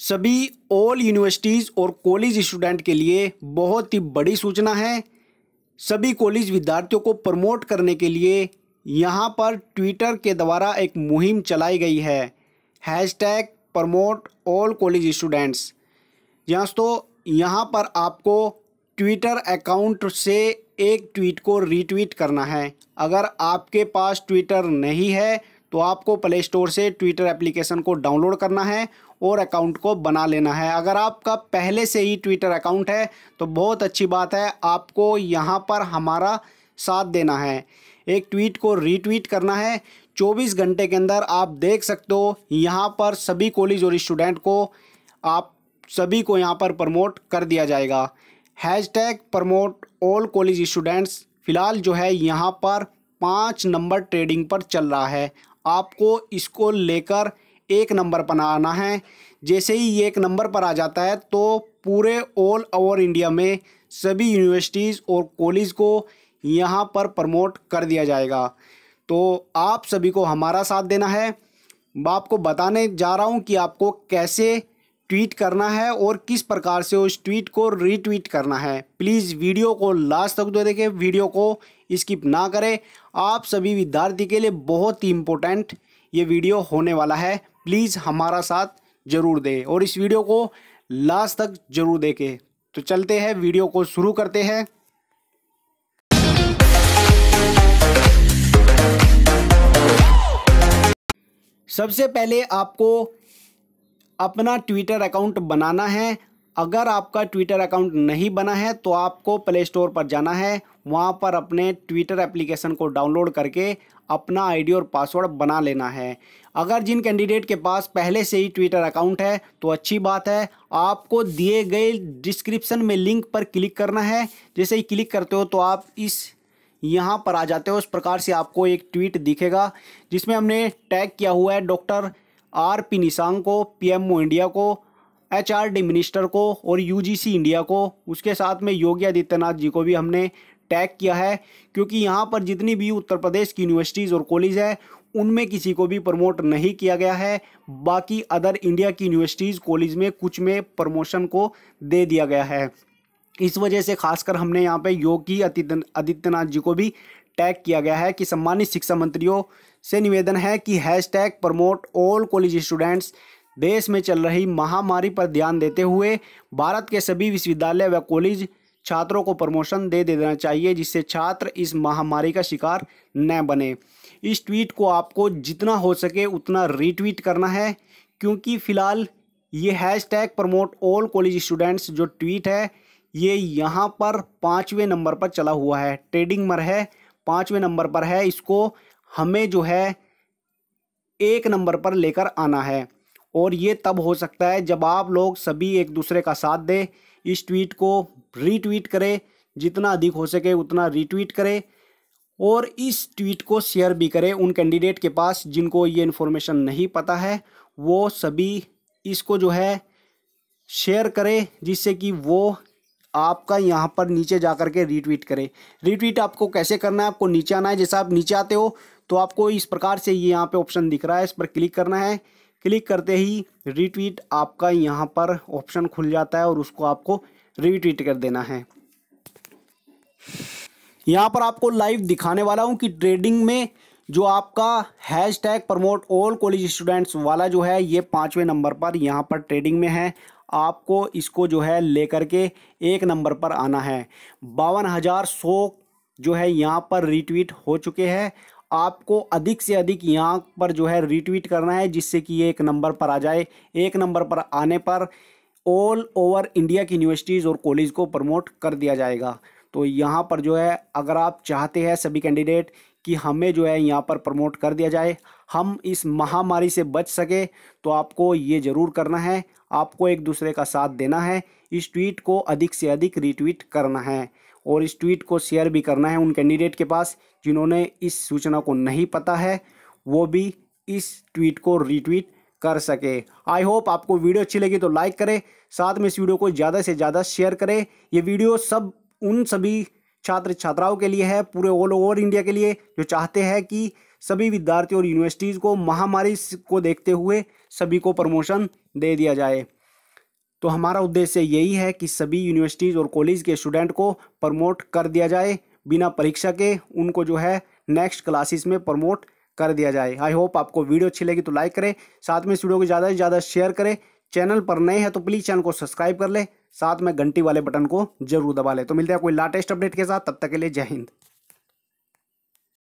सभी all universities और college student के लिए बहुत ही बड़ी सूचना है सभी कॉलेज विद्यार्थियों को प्रमोट करने के लिए यहाँ पर ट्विटर के द्वारा एक मुहिम चलाई गई है hashtag tag promote all college students यहाँ तो यहाँ पर आपको ट्विटर अकाउंट से एक ट्वीट को रीट्वीट करना है अगर आपके पास ट्विटर नहीं है तो आपको प्ले स्टोर से ट्विटर एप्लीकेशन को डाउनलोड करना है और अकाउंट को बना लेना है अगर आपका पहले से ही ट्विटर अकाउंट है तो बहुत अच्छी बात है आपको यहाँ पर हमारा साथ देना है एक ट्वीट को रीट्वीट करना है 24 घंटे के अंदर आप देख सकते हो यहाँ पर सभी कॉलेज और स्टूडेंट को आप सभी को यहाँ पर प्रमोट कर दिया जाएगा hash tag promote all college students फ़िलहाल जो है यहाँ पर पाँच नंबर ट्रेडिंग पर चल रहा है आपको इसको लेकर एक नंबर पर आना है जैसे ही ये एक नंबर पर आ जाता है तो पूरे ऑल ओवर इंडिया में सभी यूनिवर्सिटीज़ और कॉलेज को यहाँ पर प्रमोट कर दिया जाएगा तो आप सभी को हमारा साथ देना है मैं आपको बताने जा रहा हूँ कि आपको कैसे ट्वीट करना है और किस प्रकार से उस ट्वीट को रीट्वीट करना है प्लीज़ वीडियो को लास्ट तक जो तो देखें वीडियो को स्किप ना करें आप सभी विद्यार्थी के लिए बहुत ही इम्पोर्टेंट ये वीडियो होने वाला है प्लीज़ हमारा साथ ज़रूर दे और इस वीडियो को लास्ट तक ज़रूर देखें तो चलते हैं वीडियो को शुरू करते हैं सबसे पहले आपको अपना ट्विटर अकाउंट बनाना है अगर आपका ट्विटर अकाउंट नहीं बना है तो आपको प्ले स्टोर पर जाना है वहाँ पर अपने ट्विटर एप्लीकेशन को डाउनलोड करके अपना आईडी और पासवर्ड बना लेना है अगर जिन कैंडिडेट के पास पहले से ही ट्विटर अकाउंट है तो अच्छी बात है आपको दिए गए डिस्क्रिप्शन में लिंक पर क्लिक करना है जैसे ही क्लिक करते हो तो आप इस यहाँ पर आ जाते हो उस प्रकार से आपको एक ट्वीट दिखेगा जिसमें हमने टैग किया हुआ है डॉक्टर आर पी निशांग को पीएमओ इंडिया को एच डी मिनिस्टर को और सी इंडिया को उसके साथ में योगी आदित्यनाथ जी को भी हमने टैग किया है क्योंकि यहाँ पर जितनी भी उत्तर प्रदेश की यूनिवर्सिटीज़ और कॉलेज है उनमें किसी को भी प्रमोट नहीं किया गया है बाकी अदर इंडिया की यूनिवर्सिटीज़ कॉलेज में कुछ में प्रमोशन को दे दिया गया है इस वजह से खासकर हमने यहाँ पे योगी आदित्यनाथ जी को भी टैग किया गया है कि सम्मानित शिक्षा मंत्रियों से निवेदन है कि hash tag promote all college students देश में चल रही महामारी पर ध्यान देते हुए भारत के सभी विश्वविद्यालय व कॉलेज छात्रों को प्रमोशन दे दे देना चाहिए जिससे छात्र इस महामारी का शिकार न बने इस ट्वीट को आपको जितना हो सके उतना रीट्वीट करना है क्योंकि फ़िलहाल ये hashtag promote all college students जो ट्वीट है ये यहाँ पर पाँचवें नंबर पर चला हुआ है ट्रेडिंग मर है पाँचवें नंबर पर है इसको हमें जो है एक नंबर पर लेकर आना है और ये तब हो सकता है जब आप लोग सभी एक दूसरे का साथ दें इस ट्वीट को रीट्वीट करें जितना अधिक हो सके उतना रीट्वीट करें और इस ट्वीट को शेयर भी करें उन कैंडिडेट के पास जिनको ये इन्फॉर्मेशन नहीं पता है वो सभी इसको जो है शेयर करें जिससे कि वो आपका यहाँ पर नीचे जा कर के रीट्वीट करें रीट्वीट आपको कैसे करना है आपको नीचे आना है जैसा आप नीचे आते हो तो आपको इस प्रकार से ये यहाँ पे ऑप्शन दिख रहा है इस पर क्लिक करना है क्लिक करते ही रीट्वीट आपका यहाँ पर ऑप्शन खुल जाता है और उसको आपको रीट्वीट कर देना है यहाँ पर आपको लाइव दिखाने वाला हूँ कि ट्रेडिंग में जो आपका hash tag promote all college students वाला जो है ये पाँचवें नंबर पर यहाँ पर ट्रेडिंग में है आपको इसको जो है लेकर के एक नंबर पर आना है बावन हज़ार सौ जो है यहाँ पर रिट्वीट हो चुके हैं आपको अधिक से अधिक यहाँ पर जो है रीट्वीट करना है जिससे कि ये एक नंबर पर आ जाए एक नंबर पर आने पर ऑल ओवर इंडिया की यूनिवर्सिटीज़ और कॉलेज को प्रमोट कर दिया जाएगा तो यहाँ पर जो है अगर आप चाहते हैं सभी कैंडिडेट कि हमें जो है यहाँ पर प्रमोट कर दिया जाए हम इस महामारी से बच सके तो आपको ये ज़रूर करना है आपको एक दूसरे का साथ देना है इस ट्वीट को अधिक से अधिक रीट्वीट करना है और इस ट्वीट को शेयर भी करना है उन कैंडिडेट के पास जिन्होंने इस सूचना को नहीं पता है वो भी इस ट्वीट को रीट्वीट कर सके आई होप आपको वीडियो अच्छी लगी तो लाइक करें साथ में इस वीडियो को ज़्यादा से ज़्यादा शेयर करें ये वीडियो सब उन सभी छात्र छात्राओं के लिए है पूरे ऑल ओवर इंडिया के लिए जो चाहते हैं कि सभी विद्यार्थी और यूनिवर्सिटीज़ को महामारी को देखते हुए सभी को प्रमोशन दे दिया जाए तो हमारा उद्देश्य यही है कि सभी यूनिवर्सिटीज़ और कॉलेज के स्टूडेंट को प्रमोट कर दिया जाए बिना परीक्षा के उनको जो है नेक्स्ट क्लासेस में प्रमोट कर दिया जाए आई होप आपको वीडियो अच्छी लगी तो लाइक करें साथ में इस वीडियो को ज़्यादा से ज़्यादा शेयर करें चैनल पर नए हैं तो प्लीज़ चैनल को सब्सक्राइब कर लें साथ में घंटी वाले बटन को जरूर दबा लें तो मिलते हैं कोई लाटेस्ट अपडेट के साथ तब तक के लिए जय हिंद